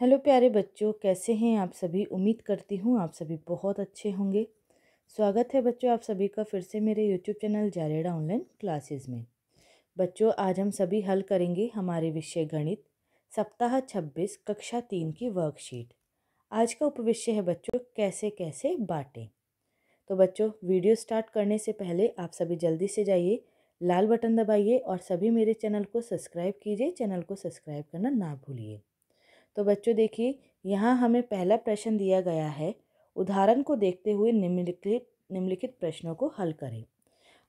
hello प्यारे बच्चों कैसे हैं आप सभी उम्मीद करती हूँ आप सभी बहुत अच्छे होंगे स्वागत है बच्चों आप सभी का फिर से मेरे यूट्यूब चैनल जारेडा ऑनलाइन क्लासेस में बच्चों आज हम सभी हल करेंगे हमारे विषय गणित सप्ताह छब्बीस कक्षा तीन की वर्कशीट आज का उपविषय है बच्चों कैसे कैसे बाँटें तो बच्चों वीडियो स्टार्ट करने से पहले आप सभी जल्दी से जाइए लाल बटन दबाइए और सभी मेरे चैनल को सब्सक्राइब कीजिए चैनल को सब्सक्राइब करना ना भूलिए तो बच्चों देखिए यहाँ हमें पहला प्रश्न दिया गया है उदाहरण को देखते हुए निम्नलिखित निम्नलिखित प्रश्नों को हल करें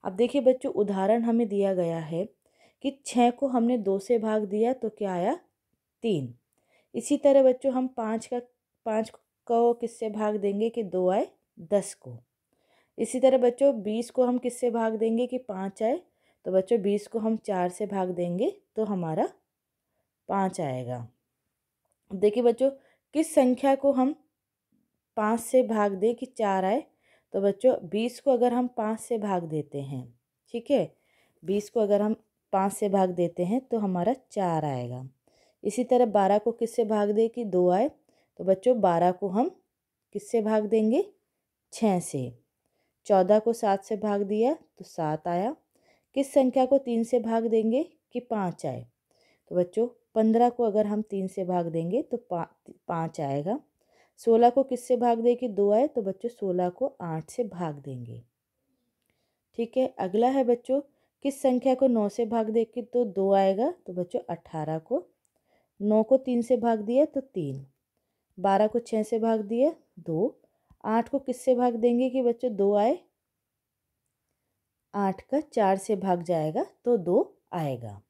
अब देखिए बच्चों उदाहरण हमें दिया गया है कि छः को हमने दो से भाग दिया तो क्या आया तीन इसी तरह बच्चों हम पाँच का पाँच को किससे भाग देंगे कि दो आए दस को इसी तरह बच्चों बीस को हम किससे भाग देंगे कि पाँच आए तो बच्चों बीस को हम चार से भाग देंगे तो हमारा पाँच आएगा देखिए बच्चों किस संख्या को हम पाँच से भाग दें कि चार आए तो बच्चों बीस को अगर हम पाँच से भाग देते हैं ठीक है बीस को अगर हम पाँच से भाग देते हैं तो हमारा चार आएगा इसी तरह बारह को किससे भाग दें कि दो आए तो बच्चों बारह को हम किससे भाग देंगे छः से चौदह को सात से भाग दिया तो सात आया किस संख्या को तीन से भाग देंगे कि पाँच आए तो बच्चों पंद्रह को अगर हम तीन से भाग देंगे तो पा, पाँच आएगा सोलह को किससे भाग देंगे दो आए तो बच्चों सोलह को आठ से भाग देंगे ठीक है अगला है बच्चों किस संख्या को नौ से भाग के तो दो आएगा तो बच्चों अट्ठारह को नौ को तीन से भाग दिया तो तीन बारह को छः से भाग दिया दो आठ को किससे भाग देंगे कि बच्चों दो आए आठ का चार से भाग जाएगा तो दो आएगा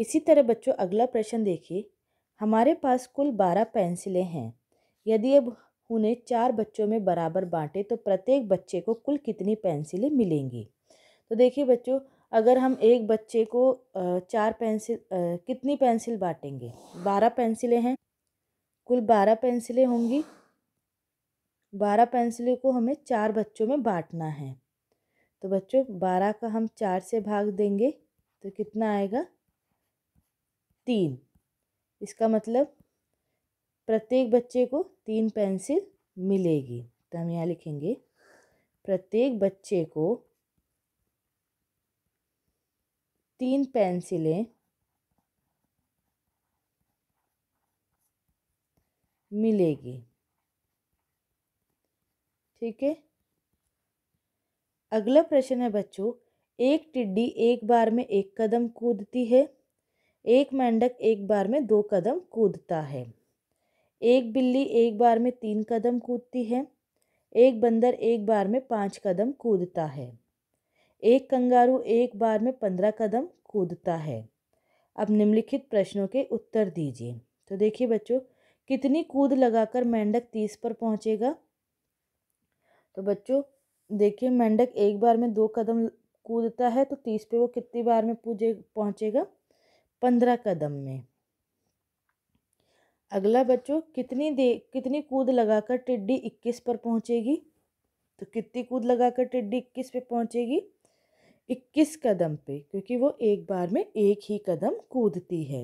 इसी तरह बच्चों अगला प्रश्न देखिए हमारे पास कुल बारह पेंसिलें हैं यदि अब उन्हें चार बच्चों में बराबर बांटें तो प्रत्येक बच्चे को कुल कितनी पेंसिलें मिलेंगी तो देखिए बच्चों अगर हम एक बच्चे को चार पेंसिल कितनी पेंसिल बांटेंगे बारह पेंसिलें हैं कुल बारह पेंसिलें होंगी बारह पेंसिलें को हमें चार बच्चों में बांटना है तो बच्चों बारह का हम चार से भाग देंगे तो कितना आएगा तीन इसका मतलब प्रत्येक बच्चे को तीन पेंसिल मिलेगी तो हम यहाँ लिखेंगे प्रत्येक बच्चे को तीन पेंसिलें मिलेगी ठीक है अगला प्रश्न है बच्चों एक टिड्डी एक बार में एक कदम कूदती है एक मेंढक एक बार में दो कदम कूदता है एक बिल्ली एक बार में तीन कदम कूदती है एक बंदर एक बार में पाँच कदम कूदता है एक कंगारू एक बार में पंद्रह कदम कूदता है अब निम्नलिखित प्रश्नों के उत्तर दीजिए तो देखिए बच्चों कितनी कूद लगाकर मेंढक तीस पर पहुंचेगा तो बच्चों देखिए मेंढक एक बार में दो कदम कूदता है तो तीस पे वो कितनी बार में पूजे पहुँचेगा पंद्रह कदम में अगला बच्चों कितनी दे कितनी कूद लगाकर टिड्डी इक्कीस पर पहुंचेगी तो कितनी कूद लगाकर टिड्डी इक्कीस पे पहुंचेगी इक्कीस कदम पे क्योंकि वो एक बार में एक ही कदम कूदती है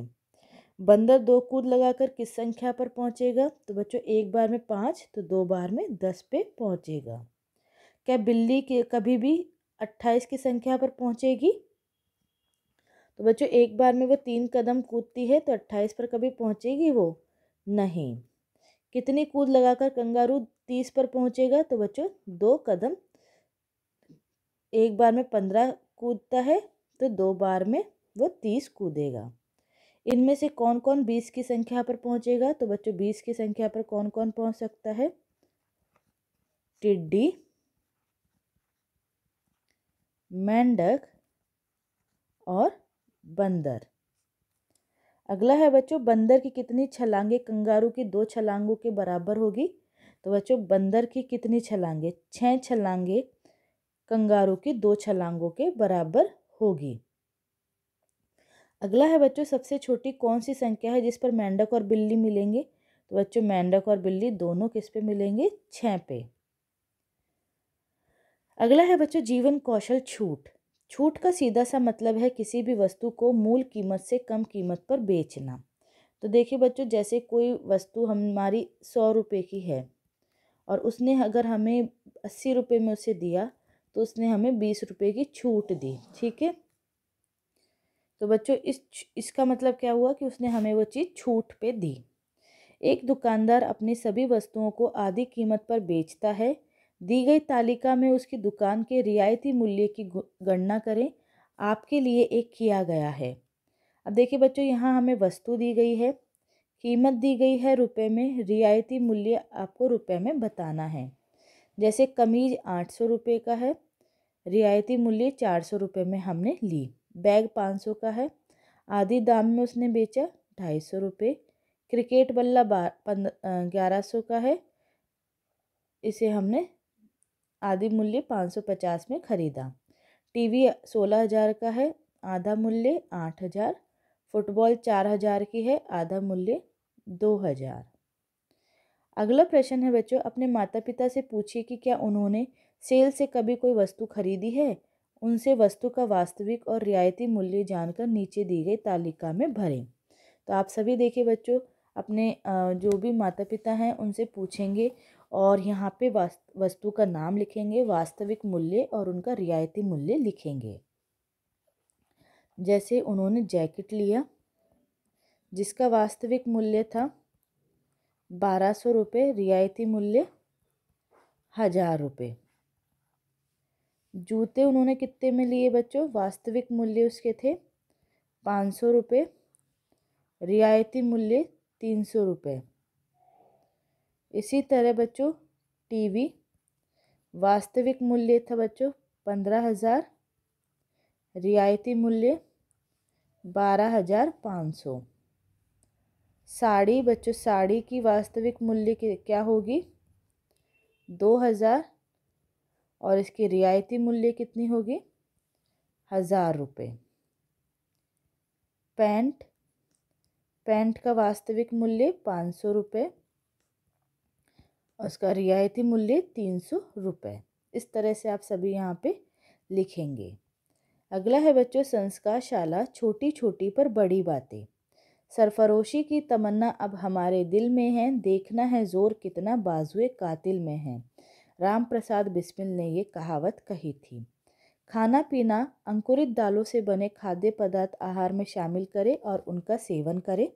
बंदर दो कूद लगाकर किस संख्या पर पहुंचेगा तो बच्चों एक बार में पाँच तो दो बार में दस पे पहुंचेगा क्या बिल्ली के कभी भी अट्ठाईस की संख्या पर पहुंचेगी तो बच्चों एक बार में वो तीन कदम कूदती है तो अट्ठाईस पर कभी पहुँचेगी वो नहीं कितनी कूद लगाकर कंगारू तीस पर पहुँचेगा तो बच्चों दो कदम एक बार में पंद्रह कूदता है तो दो बार में वो तीस कूदेगा इनमें से कौन कौन बीस की संख्या पर पहुंचेगा तो बच्चों बीस की संख्या पर कौन कौन पहुंच सकता है टिड्डी मेंढक और बंदर अगला है बच्चों बंदर की कितनी छलांगे कंगारू की दो छलांगों के बराबर होगी तो बच्चों बंदर की कितनी छलांगे छः छलांगे कंगारू की दो छलांगों के बराबर होगी अगला है बच्चों सबसे छोटी कौन सी संख्या है जिस पर मेंढक और बिल्ली मिलेंगे तो बच्चों मेंढक और बिल्ली दोनों किस पे मिलेंगे छः पे अगला है बच्चों जीवन कौशल छूट छूट का सीधा सा मतलब है किसी भी वस्तु को मूल कीमत से कम कीमत पर बेचना तो देखिए बच्चों जैसे कोई वस्तु हमारी सौ रुपये की है और उसने अगर हमें अस्सी रुपये में उसे दिया तो उसने हमें बीस रुपये की छूट दी ठीक है तो बच्चों इस इसका मतलब क्या हुआ कि उसने हमें वो चीज़ छूट पे दी एक दुकानदार अपनी सभी वस्तुओं को आधी कीमत पर बेचता है दी गई तालिका में उसकी दुकान के रियायती मूल्य की गणना करें आपके लिए एक किया गया है अब देखिए बच्चों यहाँ हमें वस्तु दी गई है कीमत दी गई है रुपए में रियायती मूल्य आपको रुपए में बताना है जैसे कमीज आठ सौ रुपये का है रियायती मूल्य चार सौ रुपये में हमने ली बैग पाँच सौ का है आधी दाम में उसने बेचा ढाई सौ रुपये क्रिकेट बल्ला बार ग्यारह सौ का है इसे हमने आदि मूल्य 550 में खरीदा टीवी 16000 का है आधा मूल्य 8000 फुटबॉल 4000 की है आधा मूल्य 2000 अगला प्रश्न है बच्चों अपने माता पिता से पूछिए कि क्या उन्होंने सेल से कभी कोई वस्तु खरीदी है उनसे वस्तु का वास्तविक और रियायती मूल्य जानकर नीचे दी गई तालिका में भरें तो आप सभी देखिए बच्चों अपने जो भी माता पिता हैं उनसे पूछेंगे और यहाँ पे वस्तु का नाम लिखेंगे वास्तविक मूल्य और उनका रियायती मूल्य लिखेंगे जैसे उन्होंने जैकेट लिया जिसका वास्तविक मूल्य था बारह सौ रुपये रियायती मूल्य हज़ार रुपये जूते उन्होंने कितने में लिए बच्चों वास्तविक मूल्य उसके थे पाँच सौ रुपये रियायती मूल्य तीन सौ रुपये इसी तरह बच्चों टीवी वास्तविक मूल्य था बच्चों पंद्रह हज़ार रियायती मूल्य बारह हज़ार पाँच सौ साड़ी बच्चों साड़ी की वास्तविक मूल्य क्या होगी दो हज़ार और इसकी रियायती मूल्य कितनी होगी हज़ार रुपये पैंट पैंट का वास्तविक मूल्य पाँच सौ रुपये और उसका रियायती मूल्य तीन सौ रुपये इस तरह से आप सभी यहाँ पे लिखेंगे अगला है बच्चों संस्कार शाला छोटी छोटी पर बड़ी बातें सरफरोशी की तमन्ना अब हमारे दिल में है देखना है जोर कितना बाजुए कातिल में है राम प्रसाद बिस्मिल ने ये कहावत कही थी खाना पीना अंकुरित दालों से बने खाद्य पदार्थ आहार में शामिल करें और उनका सेवन करें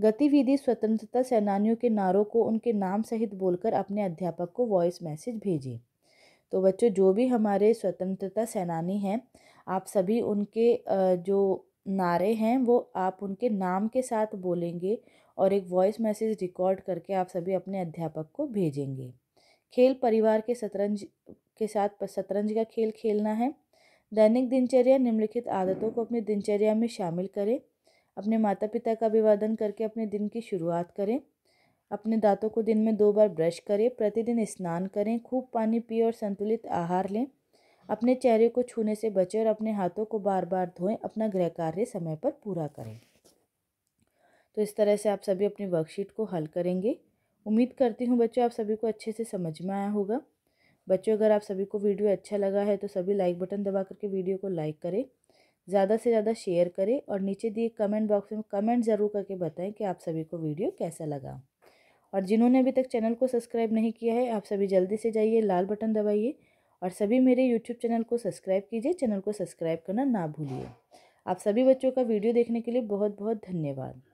गतिविधि स्वतंत्रता सेनानियों के नारों को उनके नाम सहित बोलकर अपने अध्यापक को वॉइस मैसेज भेजें तो बच्चों जो भी हमारे स्वतंत्रता सेनानी हैं आप सभी उनके जो नारे हैं वो आप उनके नाम के साथ बोलेंगे और एक वॉइस मैसेज रिकॉर्ड करके आप सभी अपने अध्यापक को भेजेंगे खेल परिवार के शतरंज के साथ शतरंज का खेल खेलना है दैनिक दिनचर्या निम्नलिखित आदतों को अपनी दिनचर्या में शामिल करें अपने माता पिता का अभिवादन करके अपने दिन की शुरुआत करें अपने दांतों को दिन में दो बार ब्रश करें प्रतिदिन स्नान करें खूब पानी पिए और संतुलित आहार लें अपने चेहरे को छूने से बचें और अपने हाथों को बार बार धोएं अपना गृह कार्य समय पर पूरा करें तो इस तरह से आप सभी अपनी वर्कशीट को हल करेंगे उम्मीद करती हूँ बच्चों आप सभी को अच्छे से समझ में आया होगा बच्चों अगर आप सभी को वीडियो अच्छा लगा है तो सभी लाइक बटन दबा करके वीडियो को लाइक करें ज़्यादा से ज़्यादा शेयर करें और नीचे दिए कमेंट बॉक्स में कमेंट ज़रूर करके बताएं कि आप सभी को वीडियो कैसा लगा और जिन्होंने अभी तक चैनल को सब्सक्राइब नहीं किया है आप सभी जल्दी से जाइए लाल बटन दबाइए और सभी मेरे यूट्यूब चैनल को सब्सक्राइब कीजिए चैनल को सब्सक्राइब करना ना भूलिए आप सभी बच्चों का वीडियो देखने के लिए बहुत बहुत धन्यवाद